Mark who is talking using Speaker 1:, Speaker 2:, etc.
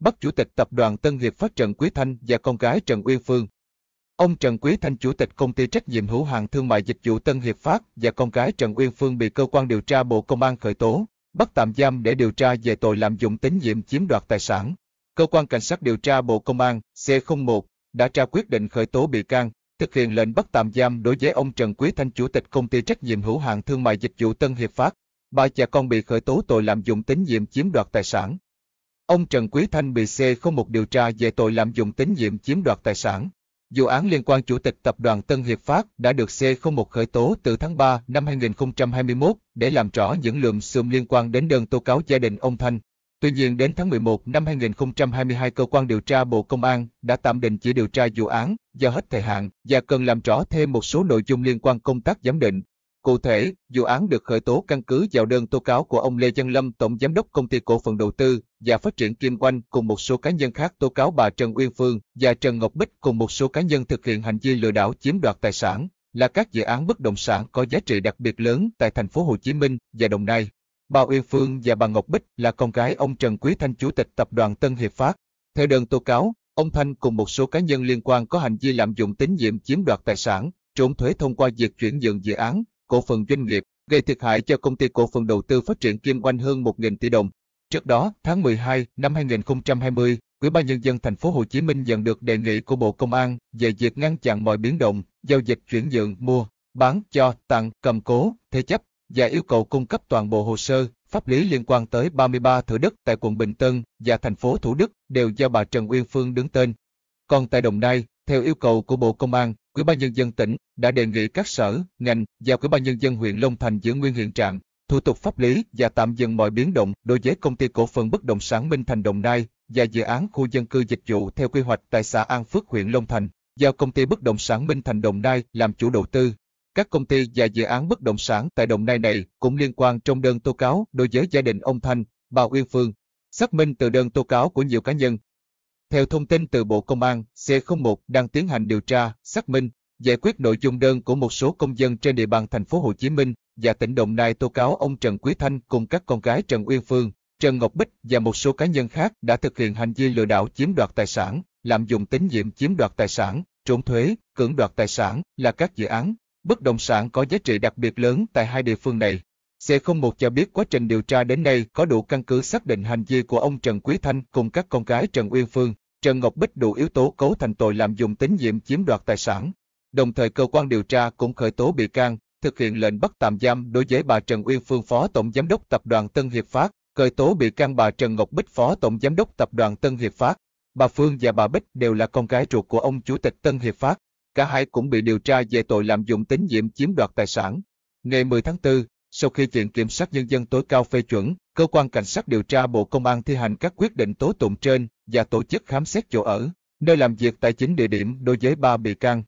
Speaker 1: bắt Chủ tịch Tập đoàn Tân Việt Phát Trần Quý Thanh và con gái Trần Uyên Phương. Ông Trần Quý Thanh Chủ tịch Công ty Trách nhiệm hữu hạn Thương mại Dịch vụ Tân Hiệp Phát và con gái Trần Uyên Phương bị Cơ quan điều tra Bộ Công an khởi tố, bắt tạm giam để điều tra về tội lạm dụng tín nhiệm chiếm đoạt tài sản. Cơ quan Cảnh sát điều tra Bộ Công an C01 đã ra quyết định khởi tố bị can, thực hiện lệnh bắt tạm giam đối với ông Trần Quý Thanh Chủ tịch Công ty Trách nhiệm hữu hạn Thương mại Dịch vụ Tân Hiệp Phát. Ba cha con bị khởi tố tội lạm dụng tín nhiệm chiếm đoạt tài sản. Ông Trần Quý Thanh bị C01 điều tra về tội lạm dụng tín nhiệm chiếm đoạt tài sản. Vụ án liên quan Chủ tịch Tập đoàn Tân Hiệp Phát đã được C01 khởi tố từ tháng 3 năm 2021 để làm rõ những lùm xùm liên quan đến đơn tố cáo gia đình ông Thanh. Tuy nhiên đến tháng 11 năm 2022 cơ quan điều tra Bộ Công an đã tạm đình chỉ điều tra vụ án do hết thời hạn và cần làm rõ thêm một số nội dung liên quan công tác giám định, Cụ thể, vụ án được khởi tố căn cứ vào đơn tố cáo của ông Lê Văn Lâm, Tổng Giám đốc Công ty Cổ phần Đầu tư và Phát triển Kim Oanh cùng một số cá nhân khác tố cáo bà Trần Uyên Phương và Trần Ngọc Bích cùng một số cá nhân thực hiện hành vi lừa đảo chiếm đoạt tài sản là các dự án bất động sản có giá trị đặc biệt lớn tại thành phố Hồ Chí Minh và Đồng Nai. Bà Uyên Phương và bà Ngọc Bích là con gái ông Trần Quý Thanh Chủ tịch Tập đoàn Tân Hiệp Phát. Theo đơn tố cáo, ông Thanh cùng một số cá nhân liên quan có hành vi lạm dụng tín nhiệm chiếm đoạt tài sản, trốn thuế thông qua việc chuyển nhượng dự án, cổ phần doanh nghiệp, gây thiệt hại cho công ty cổ phần đầu tư phát triển Kim Oanh hơn 1.000 tỷ đồng. Trước đó, tháng 12 năm 2020, Ủy ban nhân dân thành phố Hồ Chí Minh nhận được đề nghị của Bộ Công an về việc ngăn chặn mọi biến động, giao dịch chuyển nhượng mua, bán cho, tặng, cầm cố, thế chấp và yêu cầu cung cấp toàn bộ hồ sơ pháp lý liên quan tới 33 thửa đất tại quận Bình Tân và thành phố Thủ Đức đều do bà Trần Uyên Phương đứng tên. Còn tại Đồng Nai, theo yêu cầu của Bộ Công an, Ủy ban nhân dân tỉnh đã đề nghị các sở, ngành và Ủy ban nhân dân huyện Long Thành giữ nguyên hiện trạng, thủ tục pháp lý và tạm dừng mọi biến động đối với công ty cổ phần bất động sản Minh Thành Đồng Nai và dự án khu dân cư dịch vụ theo quy hoạch tại xã An Phước huyện Long Thành, giao công ty bất động sản Minh Thành Đồng Nai làm chủ đầu tư. Các công ty và dự án bất động sản tại Đồng Nai này cũng liên quan trong đơn tố cáo đối với gia đình ông Thanh, bà Uyên Phương. Xác minh từ đơn tố cáo của nhiều cá nhân, theo thông tin từ Bộ Công an, C01 đang tiến hành điều tra, xác minh, giải quyết nội dung đơn của một số công dân trên địa bàn thành phố Hồ Chí Minh và tỉnh Đồng Nai tố cáo ông Trần Quý Thanh cùng các con gái Trần Uyên Phương, Trần Ngọc Bích và một số cá nhân khác đã thực hiện hành vi lừa đảo chiếm đoạt tài sản, lạm dụng tín nhiệm chiếm đoạt tài sản, trốn thuế, cưỡng đoạt tài sản là các dự án bất động sản có giá trị đặc biệt lớn tại hai địa phương này. C01 cho biết quá trình điều tra đến nay có đủ căn cứ xác định hành vi của ông Trần Quý Thanh cùng các con gái Trần Uyên Phương, Trần Ngọc Bích đủ yếu tố cấu thành tội lạm dụng tín nhiệm chiếm đoạt tài sản. Đồng thời cơ quan điều tra cũng khởi tố bị can, thực hiện lệnh bắt tạm giam đối với bà Trần Uyên Phương Phó Tổng Giám đốc Tập đoàn Tân Hiệp Phát, khởi tố bị can bà Trần Ngọc Bích Phó Tổng Giám đốc Tập đoàn Tân Hiệp Phát. Bà Phương và bà Bích đều là con gái ruột của ông Chủ tịch Tân Hiệp Phát. Cả hai cũng bị điều tra về tội lạm dụng tín nhiệm chiếm đoạt tài sản. Ngày 10 tháng 4, sau khi Viện Kiểm sát Nhân dân tối cao phê chuẩn, Cơ quan Cảnh sát điều tra Bộ Công an thi hành các quyết định tố tụng trên và tổ chức khám xét chỗ ở, nơi làm việc tài chính địa điểm đối với ba bị can